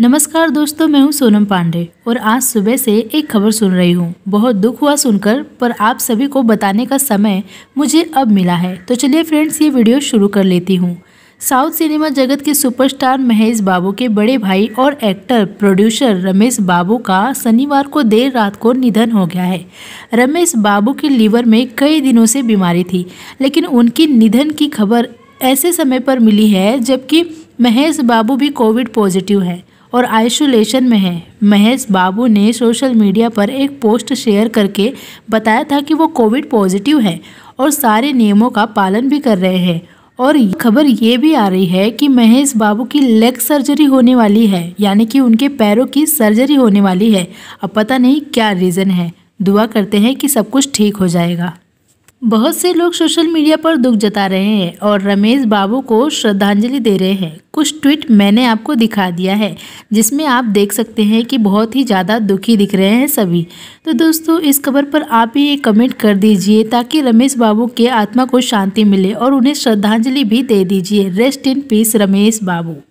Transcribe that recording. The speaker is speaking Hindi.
नमस्कार दोस्तों मैं हूं सोनम पांडे और आज सुबह से एक खबर सुन रही हूं बहुत दुख हुआ सुनकर पर आप सभी को बताने का समय मुझे अब मिला है तो चलिए फ्रेंड्स ये वीडियो शुरू कर लेती हूं साउथ सिनेमा जगत के सुपरस्टार महेश बाबू के बड़े भाई और एक्टर प्रोड्यूसर रमेश बाबू का शनिवार को देर रात को निधन हो गया है रमेश बाबू के लीवर में कई दिनों से बीमारी थी लेकिन उनकी निधन की खबर ऐसे समय पर मिली है जबकि महेश बाबू भी कोविड पॉजिटिव है और आइसोलेशन में है महेश बाबू ने सोशल मीडिया पर एक पोस्ट शेयर करके बताया था कि वो कोविड पॉजिटिव हैं और सारे नियमों का पालन भी कर रहे हैं और खबर ये भी आ रही है कि महेश बाबू की लेग सर्जरी होने वाली है यानी कि उनके पैरों की सर्जरी होने वाली है अब पता नहीं क्या रीज़न है दुआ करते हैं कि सब कुछ ठीक हो जाएगा बहुत से लोग सोशल मीडिया पर दुख जता रहे हैं और रमेश बाबू को श्रद्धांजलि दे रहे हैं कुछ ट्वीट मैंने आपको दिखा दिया है जिसमें आप देख सकते हैं कि बहुत ही ज़्यादा दुखी दिख रहे हैं सभी तो दोस्तों इस खबर पर आप ही एक कमेंट कर दीजिए ताकि रमेश बाबू के आत्मा को शांति मिले और उन्हें श्रद्धांजलि भी दे दीजिए rest in peace Ramesh Babu